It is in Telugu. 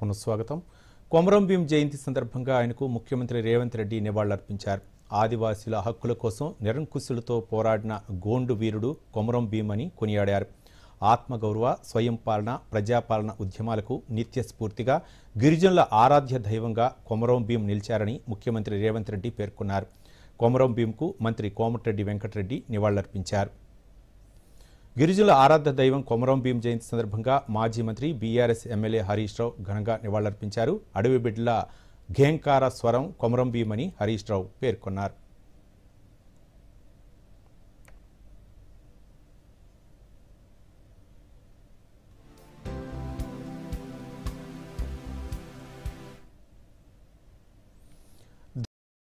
పునఃస్వాగతం కొమరం భీం జయంతి సందర్భంగా ఆయనకు ముఖ్యమంత్రి రేవంత్ రెడ్డి నివాళులర్పించారు ఆదివాసీల హక్కుల కోసం నిరంకుశులతో పోరాడిన గోండు వీరుడు కొమరం భీం అని కొనియాడారు ఆత్మగౌరవ స్వయం పాలన ప్రజాపాలన ఉద్యమాలకు నిత్యస్ఫూర్తిగా గిరిజనుల ఆరాధ్య దైవంగా కొమరం భీం నిలిచారని ముఖ్యమంత్రి రేవంత్ రెడ్డి పేర్కొన్నారు కొమరం భీంకు మంత్రి కోమటిరెడ్డి వెంకటరెడ్డి నివాళులర్పించారు గిరిజనుల ఆరాధ దైవం కొమరం భీం జయంతి సందర్భంగా మాజీ మంత్రి బీఆర్ఎస్ ఎమ్మెల్యే హరీష్ రావు ఘనంగా నివాళులర్పించారు అడవి బిడ్డల ఘేంకార స్వరం కొమరం భీమని హరీష్ రావు పేర్కొన్నారు